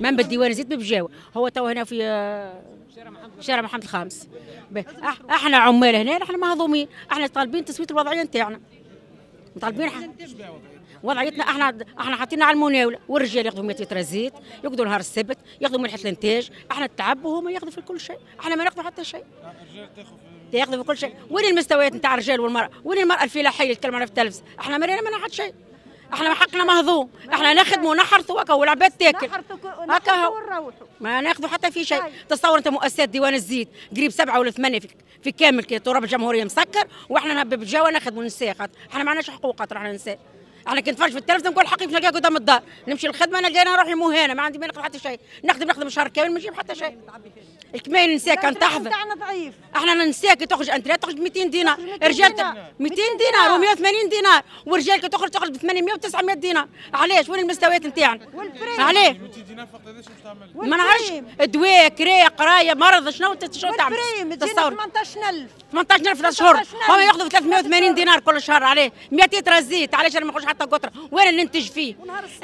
من بالديوان زيت ببجاوة هو تو هنا في آه، شارع محمد الخامس احنا عمال هنا احنا مهضومين احنا طالبين تسويه الوضعيه نتاعنا مطالبين وضعيتنا احنا احنا حاطين على المناوله والرجال ياخذوا 100 لتر زيت ياخذوا نهار السبت ياخذوا ملحه الانتاج احنا التعب وهما ياخذوا في كل شيء احنا ما ناخذوا حتى شيء ياخذوا في كل شيء وين المستويات نتاع الرجال والمراه وين المراه الفلاحيه اللي تتكلم على في التلفزه احنا ما رانا حتى شيء احنا حقنا مهضوم احنا نخدم ونحرث وكا والعباد تاكل هكا ونروحوا ما ناخذوا حتى في شيء طيب. تصور انت مؤسسات ديوان الزيت قريب سبعه ولا ثمانيه في, في كامل تراب الجمهوريه مسكر واحنا بالجوا نخدموا نساء احنا ما عندناش حقوق خاطر احنا نساء انا كنت فرش في التلفزيون كل حقي نلقاه قدام الدار نمشي الخدمه انا جاي نروح هنا ما عندي ما حتى شيء نخدم نخدم شهر كامل نمشي حتى شيء الكمين نساك كان تحضر ضعيف احنا ننساك تخرج انت تخرج 200 دينار رجال 200 دينار و180 دينار ورجالك تخرج تخرج ب 800 و900 دينار علاش وين المستويات نتاعنا علاش 200 دينار فقط علاش تعمل ما نعرفش دواء كري قرايه مرض شنو شنو تعمل 18000 18000 في الشهر هما ياخذوا 380 دينار كل شهر عليه 200 لتر علاش انا ما ناخذش حتى حتى قطره وين ننتج فيه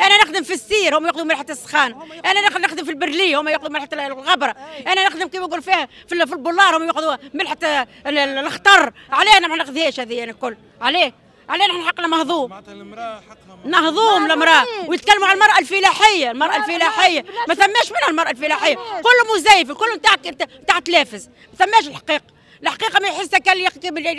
انا نخدم في السير هم ياخذوا ملحه السخان انا نخدم في البرلي هم ياخذوا ملحه الغبره انا نخدم كيما يقول فيها في البولار هم ياخذوا ملحه الخطر علينا ما ناخذهاش هذه انا يعني الكل عليه علينا نحن حقنا مهضوم معناتها المراه حقها مهضوم المراه ويتكلموا على المراه الفلاحيه المراه الفلاحيه ما ثماش منها المراه الفلاحيه كله مزيف كله تاع نتاع تلافز ما ثماش الحقيقه الحقيقه ما يحس كان اللي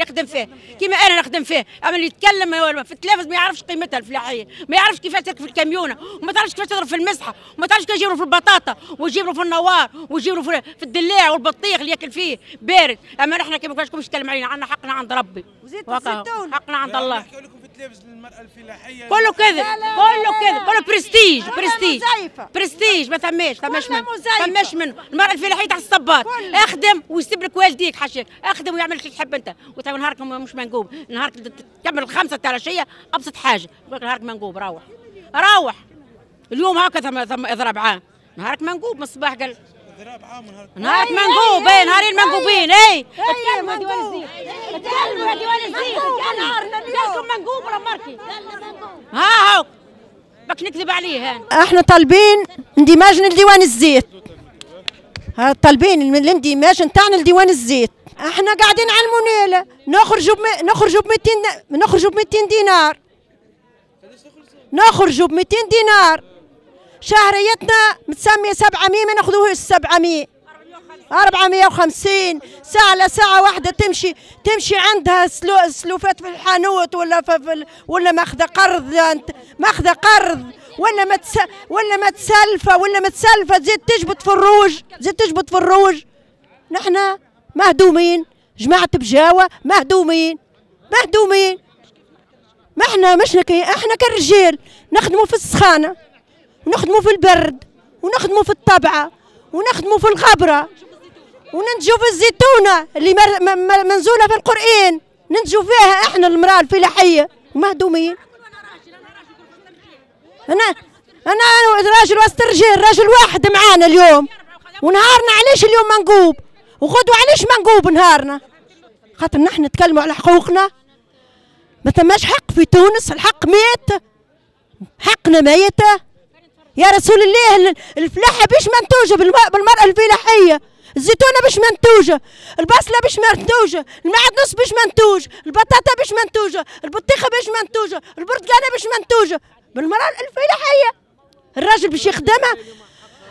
يخدم فيه كيما انا نخدم فيه اما اللي يتكلم في التلفاز ما يعرفش قيمتها الفلاحيه ما يعرفش كيفاش تركب في الكاميونه وما تعرفش كيفاش تضرب في المسحه وما تعرفش كيفاش يجيبوا في البطاطا ويجيبوا في النوار ويجيبوا في الدلاع والبطيخ اللي ياكل فيه بارد اما نحن كما كنتش تتكلم علينا عندنا حقنا عند ربي وزيد حقنا عند الله للمراه الفلاحيه كله كذب كله كذب كله برستيج برستيج برستيج ما ثماش ثماش من ثماش من المراه الفلاحيه تحت الصباط اخدم ويسيب لك والديك حاشاك اخدم ويعمل اللي تحب انت وتعمل نهارك مش منقوب نهارك تكمل الخمسه تاع العشيه ابسط حاجه نهارك منقوب روح روح اليوم هكا ثم ثم اضرب عام نهارك منقوب من الصباح قال نهار منقوب اي نهارين منقوبين اي تكلموا ديوان الزيت تكلموا ديوان الزيت تكلموا منقوب ولا مركي ها هو باك نكذب عليه احنا طالبين اندماج لديوان الزيت طالبين الاندماج نتاعنا لديوان الزيت احنا قاعدين على المنيلة نخرجوا بم... نخرجوا ب 200 نخرجوا ب 200 دينار نخرجوا ب 200 دينار شهريتنا متسميه 700 ما ناخذوهوش 700 450 ساعة لساعة واحدة تمشي تمشي عندها سلو سلوفات في الحانوت ولا في ولا ماخذة قرض ماخذة قرض ولا متس ولا متسلفة ولا متسلفة تزيد تجبط في الروج تزيد تجبط في الروج نحنا مهدومين جماعة بجاوة مهدومين مهدومين ما احنا مش احنا كالرجال نخدموا في السخانه ونخدموا في البرد ونخدموا في الطبعه ونخدموا في الغبره وننتجوا في الزيتونه اللي منزوله في القران ننتجوا فيها احنا المراه الفلاحيه مهدومين انا انا راجل وسط الرجال راجل واحد معانا اليوم ونهارنا علاش اليوم منقوب وغدوه علاش منقوب نهارنا خاطر نحن نتكلموا على حقوقنا ما ثماش حق في تونس الحق مات حقنا ميته يا رسول الله الفلاحه باش منتوجه بالمراه الفلاحيه الزيتونه باش منتوجه البصله باش منتوجه المعدنوس باش منتوج البطاطا باش منتوجه البطيخه باش منتوجه البرتقاله باش منتوجه بالمراه الفلاحيه الراجل باش يخدمها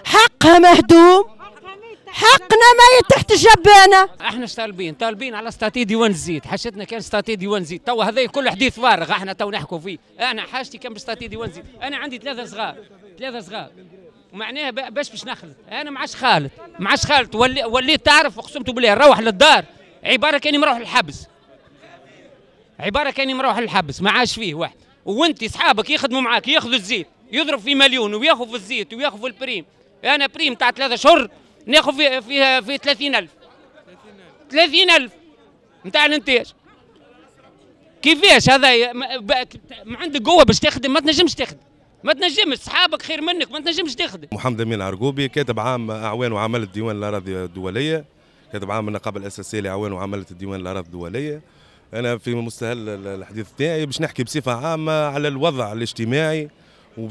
حقها مهدوم حقنا ما يتحتجب جبانة احنا طالبين طالبين على ستاتي ديوان الزيت حاجتنا كان ستاتي ديوان الزيت تو هذا كل حديث فارغ احنا تو نحكوا فيه انا حاجتي كان بستاتي ديوان الزيت انا عندي ثلاثة صغار ثلاثة صغار معناها باش باش نخلط انا معاش خالد معاش خالد ولي وليت تعرف اقسمت بالله نروح للدار عباره كاني مروح للحبس عباره كاني مروح للحبس ما عاش فيه واحد وانت اصحابك يخدموا معاك ياخذوا الزيت يضرب في مليون وياخذ في الزيت وياخذ في البريم انا بريم تاع ثلاثة شهور ناخذ فيها في 30000 30000 نتاع الانتاج كيفاش هذا عندك قوه باش تخدم ما تنجمش تخدم ما تنجمش صحابك خير منك ما تنجمش تخدم محمد امين عرقوبي كاتب عام اعوان وعمل الديوان الاراضي الدوليه كاتب عام النقابه الاساسيه لاعوان وعمل الديوان الاراضي الدوليه انا في مستهل الحديث تاعي باش نحكي بصفه عامه على الوضع الاجتماعي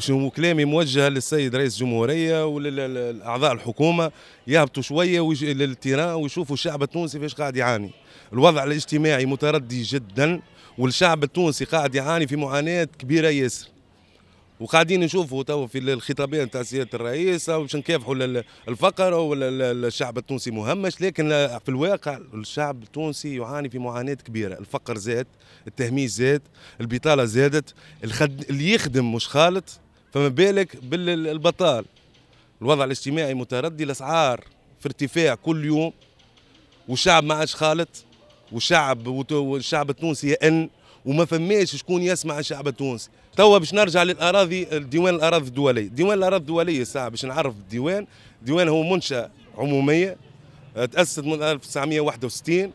وكلامي موجه للسيد رئيس الجمهوريه وللاعضاء الحكومه يهبطوا شويه ويجي للتيران ويشوفوا الشعب التونسي فيش قاعد يعاني الوضع الاجتماعي متردي جدا والشعب التونسي قاعد يعاني في معاناه كبيره ياسر وقاعدين نشوفوا تو في الخطابيه نتاع سياده الرئيس باش نكافحوا الفقر ولا الشعب التونسي مهمش لكن في الواقع الشعب التونسي يعاني في معاناه كبيره، الفقر زاد، التهميش زاد، البطاله زادت، الخد... اللي يخدم مش خالط فما بالك بالبطال. الوضع الاجتماعي متردي، الاسعار في ارتفاع كل يوم والشعب ما عادش خالط والشعب والشعب التونسي يأن وما فماش شكون يسمع الشعب التونسي. توا باش نرجع للاراضي ديوان الاراضي الدوليه ديوان الاراضي الدوليه ساعه باش نعرف الديوان ديوان هو منشاه عموميه آه، تاسست من 1961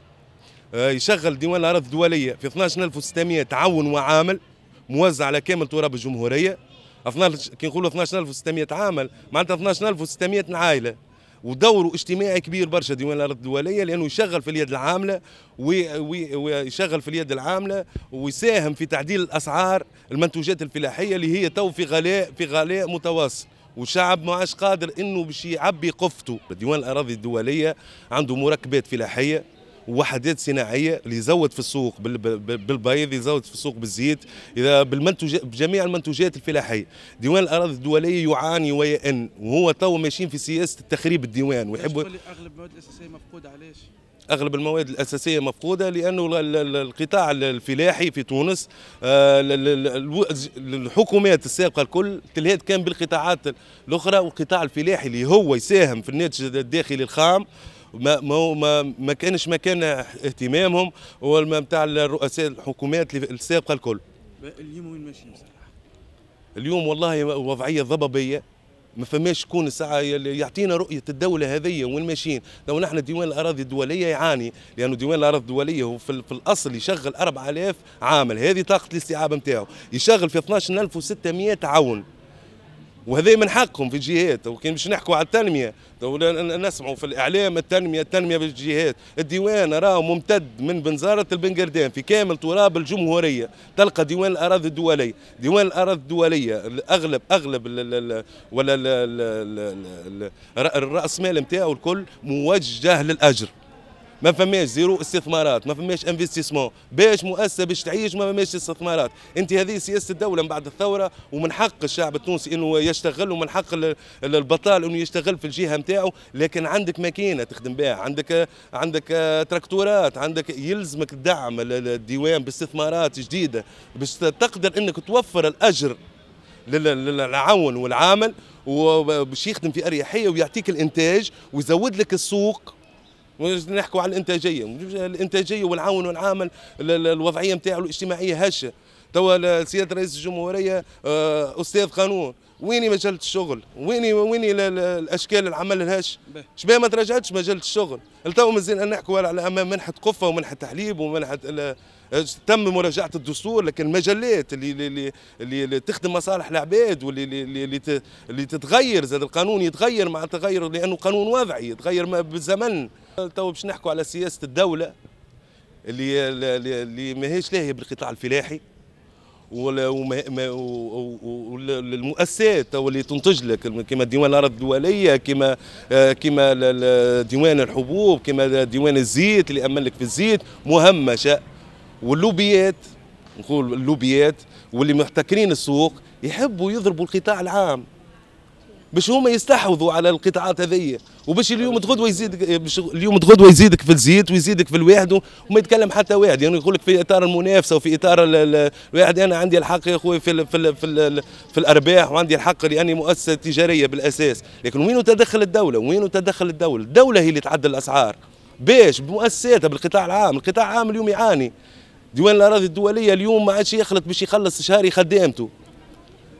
آه، يشغل ديوان الاراضي الدوليه في 12600 تعاون وعامل موزع على كامل تراب الجمهوريه 12 كي نقولوا 12600 عامل معناتها 12600 عائله ودوره اجتماعي كبير برشا ديوان الارض الدوليه لانه يشغل في اليد العامله ويشغل في اليد العامله ويساهم في تعديل الاسعار المنتوجات الفلاحيه اللي هي تو في غلاء في غلاء متواصل والشعب ما عادش قادر انه باش يعبي قفته ديوان الاراضي الدوليه عنده مركبات فلاحيه وحدات صناعيه اللي يزود في السوق بالبيض يزود في السوق بالزيت اذا بالمنتوجات بجميع المنتوجات الفلاحيه ديوان الاراضي الدوليه يعاني ويئن وهو تو ماشيين في سياسه تخريب الديوان ويحبوا اغلب المواد الاساسيه مفقوده علاش اغلب المواد الاساسيه مفقوده لانه القطاع الفلاحي في تونس آه، الحكومات السابقه الكل تلهيت كان بالقطاعات الاخرى والقطاع الفلاحي اللي هو يساهم في الناتج الداخلي الخام ما ما ما, ما كانش مكان اهتمامهم والما نتاع الرؤساء الحكومات السابقه الكل. اليوم وين ماشيين اليوم والله وضعيه ضبابيه ما فماش شكون الساعه يعطينا رؤيه الدوله هذه وين ماشيين لو نحن ديوان الاراضي الدوليه يعاني لانه ديوان الاراضي الدوليه هو في, في الاصل يشغل 4000 عامل هذه طاقه الاستيعاب نتاعو يشغل في 12600 عون وهذا من حقهم في الجهات وكان باش نحكوا على التنميه نسمعوا في الاعلام التنميه التنميه في الجهات الديوان راه ممتد من بنزاره البنقردان في كامل تراب الجمهوريه تلقى ديوان الاراضي الدوليه ديوان الاراضي الدوليه اغلب اغلب ولا الراس مال نتاعو الكل موجه للاجر ما فماش زيرو استثمارات ما فماش انفستيسمون باش مؤسسه باش تعيش ما فماش استثمارات انت هذه سياسه الدوله من بعد الثوره ومن حق الشعب التونسي انه يشتغل ومن حق البطال انه يشتغل في الجهه نتاعو لكن عندك ماكينه تخدم بها عندك عندك تراكتورات عندك يلزمك دعم الديوان باستثمارات جديده باش تقدر انك توفر الاجر للعون والعامل وباش يخدم في اريحيه ويعطيك الانتاج ويزود لك السوق ونحكوا على الانتاجيه الانتاجيه والعاون والعامل الوضعيه نتاعه الاجتماعيه هشه توا سياده رئيس الجمهوريه آه، استاذ قانون ويني مجله الشغل ويني ويني الاشكال العمل الهش شبه ما تراجعتش مجله الشغل التو مازال نحكوا على منحه قفه ومنحه حليب ومنحه تم مراجعه الدستور لكن المجلات اللي اللي اللي, اللي تخدم مصالح العباد واللي اللي اللي, اللي تتغير زاد القانون يتغير مع التغير لانه قانون وضعي يتغير بالزمن تو باش نحكوا على سياسه الدوله اللي اللي ماهيش لاهيه بالقطاع الفلاحي والمؤسسات اللي تنتج لك كما ديوان الارض الدوليه كما كما ديوان الحبوب كما ديوان الزيت اللي امن لك في الزيت مهمشه واللوبيات نقول اللوبيات واللي محتكرين السوق يحبوا يضربوا القطاع العام باش هما يستحوذوا على القطاعات هذيا وباش اليوم تغدوه يزيدك باش اليوم تغدوه يزيدك في الزيت ويزيدك في الواحد وما يتكلم حتى واحد يعني يقول لك في اطار المنافسه وفي اطار الواحد انا عندي الحق يا اخوي في الـ في الـ في, الـ في الارباح وعندي الحق لاني مؤسسه تجاريه بالاساس لكن وين تدخل الدوله وين تدخل الدوله الدوله هي اللي تعدل الاسعار باش بمؤسساتها بالقطاع العام القطاع العام اليوم يعاني ديوان الاراضي الدوليه اليوم ما عادش يخلط باش يخلص شهري خدامته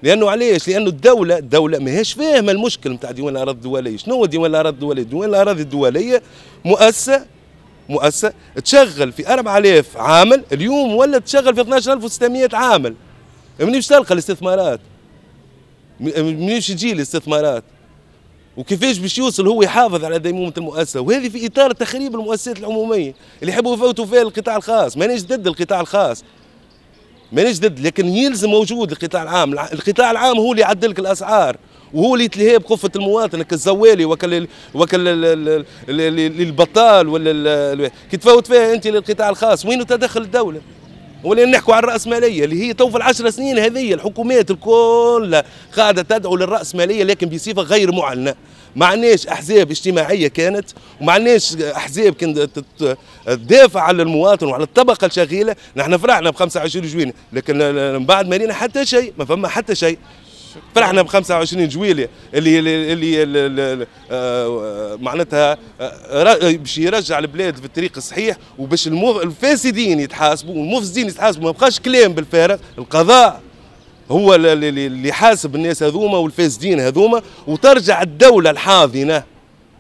لانه علاش لانه الدوله الدوله ماهيش فاهمه المشكل نتاع ديوان الاراضي الدوليه شنو هو ديوان الاراضي الدوليه ديوان الاراضي الدوليه مؤسسه مؤسسه تشغل في 4000 عامل اليوم ولا تشغل في 12600 عامل منين باش تلقى الاستثمارات منين باش تجي الاستثمارات وكيفاش باش يوصل هو يحافظ على ديمومه المؤسسه وهذه في اطار تخريب المؤسسات العموميه اللي يحبوا يفوتوا فيها القطاع الخاص مانيش ضد القطاع الخاص مانيش ضد لكن يلزم موجود القطاع العام القطاع العام هو اللي يعدلك الاسعار وهو اللي يتلهي بقفه المواطن كالزوالي وكال وكال البطال ولا كي تفوت فيها انت للقطاع الخاص وين تدخل الدوله ولين نحكوا على الرأسمالية اللي هي تو في العشر سنين هذه الحكومات الكل قاعدة تدعو للرأسمالية لكن بصفة غير معلنة ما عندناش احزاب اجتماعيه كانت وما عندناش احزاب كانت تدافع على المواطن وعلى الطبقه الشغيله نحن فرحنا ب 25 جوين لكن من بعد ما لينا حتى شيء ما فما حتى شيء فرحنا ب 25 جويلي اللي اللي, اللي آه، معناتها آه، باش يرجع البلاد في الطريق الصحيح وباش الفاسدين يتحاسبوا والمفسدين يتحاسبوا ما بقاش كلام بالفارغ القضاء هو اللي حاسب الناس هذوما والفاسدين هذوما وترجع الدوله الحاضنه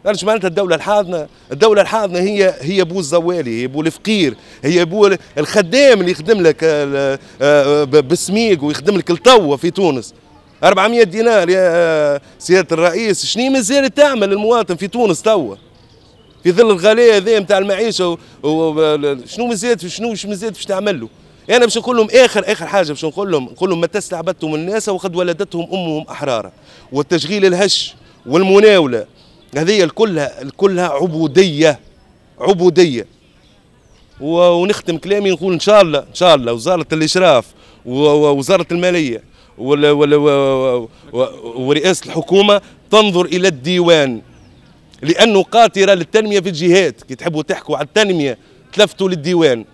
يعني شو معناتها الدولة الحاضنة؟ الدولة الحاضنة هي هي بو الزوالي، هي بو الفقير، هي بو الخدام اللي يخدم لك آه، بسميق ويخدم لك التو في تونس، 400 دينار يا سياده الرئيس شنو مازالت تعمل المواطن في تونس توا في ظل الغلاء هذا نتاع المعيشه شنو مازالت شنو مازالت باش تعمل له انا يعني باش نقول لهم اخر اخر حاجه باش نقول لهم نقول لهم ما تستعبدتم الناس وقد ولدتهم امهم احرارا والتشغيل الهش والمناوله هذه كلها كلها عبوديه عبوديه ونختم كلامي نقول ان شاء الله ان شاء الله وزاره الاشراف ووزاره الماليه ورئاسه الحكومه تنظر الى الديوان لانه قاطره للتنميه في الجهات كي تحبوا تحكوا على التنميه تلفتوا للديوان